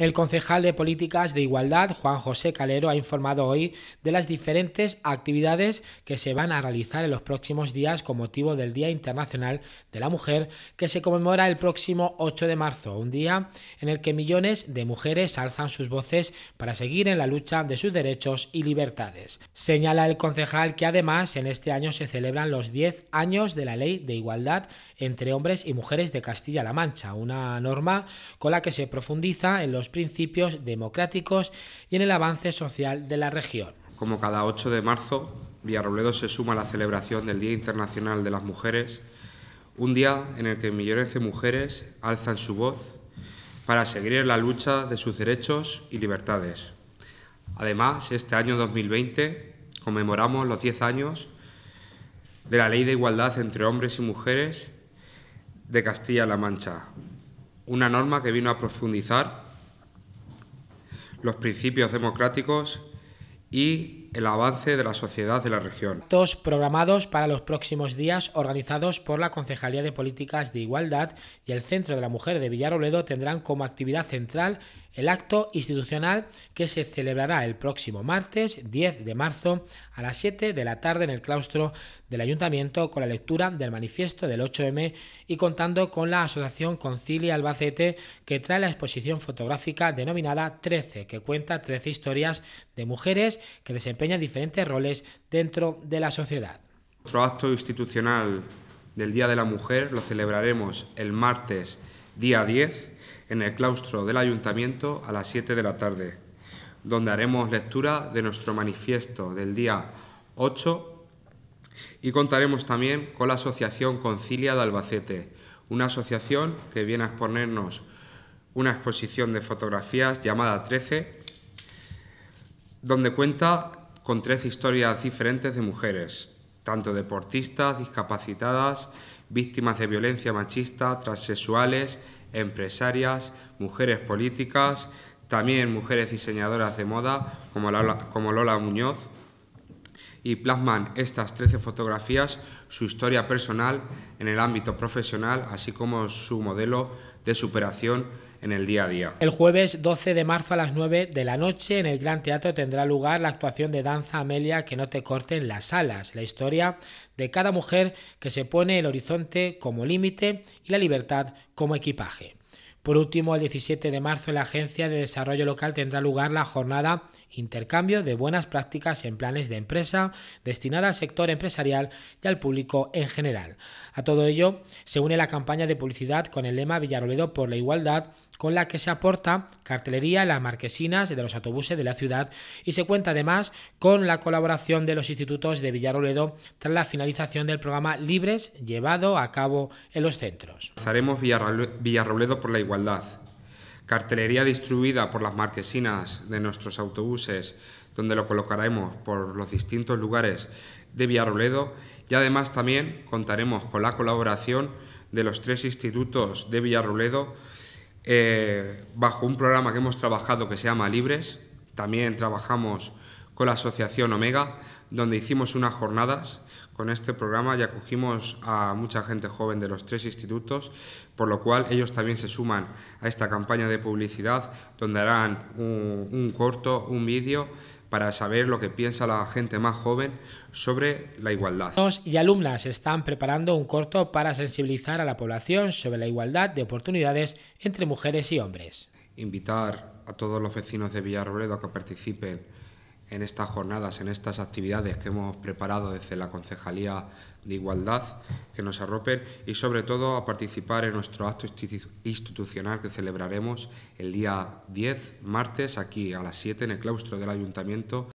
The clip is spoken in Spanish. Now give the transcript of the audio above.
El concejal de Políticas de Igualdad, Juan José Calero, ha informado hoy de las diferentes actividades que se van a realizar en los próximos días con motivo del Día Internacional de la Mujer, que se conmemora el próximo 8 de marzo, un día en el que millones de mujeres alzan sus voces para seguir en la lucha de sus derechos y libertades. Señala el concejal que además en este año se celebran los 10 años de la Ley de Igualdad entre Hombres y Mujeres de Castilla-La Mancha, una norma con la que se profundiza en los principios democráticos y en el avance social de la región. Como cada 8 de marzo, Villarrobledo se suma a la celebración del Día Internacional de las Mujeres, un día en el que millones de mujeres alzan su voz para seguir en la lucha de sus derechos y libertades. Además, este año 2020 conmemoramos los 10 años de la Ley de Igualdad entre Hombres y Mujeres de Castilla-La Mancha, una norma que vino a profundizar los principios democráticos y el avance de la sociedad de la región. ...actos programados para los próximos días organizados por la Concejalía de Políticas de Igualdad y el Centro de la Mujer de Villarrobledo tendrán como actividad central el acto institucional que se celebrará el próximo martes 10 de marzo a las 7 de la tarde en el claustro del ayuntamiento con la lectura del manifiesto del 8M y contando con la asociación Concilia Albacete que trae la exposición fotográfica denominada 13 que cuenta 13 historias de mujeres que desempeñan diferentes roles dentro de la sociedad. Nuestro acto institucional del Día de la Mujer lo celebraremos el martes día 10 en el claustro del ayuntamiento a las 7 de la tarde, donde haremos lectura de nuestro manifiesto del día 8 y contaremos también con la Asociación Concilia de Albacete, una asociación que viene a exponernos una exposición de fotografías llamada 13, donde cuenta con 13 historias diferentes de mujeres, tanto deportistas, discapacitadas, víctimas de violencia machista, transexuales, empresarias, mujeres políticas, también mujeres diseñadoras de moda como Lola, como Lola Muñoz, y plasman estas 13 fotografías su historia personal en el ámbito profesional, así como su modelo de superación el día a día. El jueves 12 de marzo a las 9 de la noche en el Gran Teatro tendrá lugar la actuación de Danza Amelia que no te corten las alas, la historia de cada mujer que se pone el horizonte como límite y la libertad como equipaje. Por último, el 17 de marzo en la Agencia de Desarrollo Local tendrá lugar la jornada Intercambio de Buenas Prácticas en Planes de Empresa destinada al sector empresarial y al público en general. A todo ello se une la campaña de publicidad con el lema Villaroledo por la Igualdad, con la que se aporta cartelería en las marquesinas de los autobuses de la ciudad y se cuenta además con la colaboración de los institutos de Villaroledo tras la finalización del programa Libres llevado a cabo en los centros. Haremos Villarrobledo por la igualdad. Cartelería distribuida por las marquesinas de nuestros autobuses, donde lo colocaremos por los distintos lugares de Villarroledo y además también contaremos con la colaboración de los tres institutos de Villarroledo eh, bajo un programa que hemos trabajado que se llama Libres. También trabajamos con la Asociación Omega, donde hicimos unas jornadas con este programa y acogimos a mucha gente joven de los tres institutos, por lo cual ellos también se suman a esta campaña de publicidad, donde harán un, corto, un vídeo para saber lo que piensa la gente más joven sobre la igualdad. Alumnos y alumnas están preparando un corto para sensibilizar a la población sobre la igualdad de oportunidades entre mujeres y hombres. Invitar a todos los vecinos de Villarrobledo a que participen en estas jornadas, en estas actividades que hemos preparado desde la Concejalía de Igualdad, que nos arropen y sobre todo a participar en nuestro acto institucional que celebraremos el día 10, martes, aquí a las 7 en el claustro del Ayuntamiento.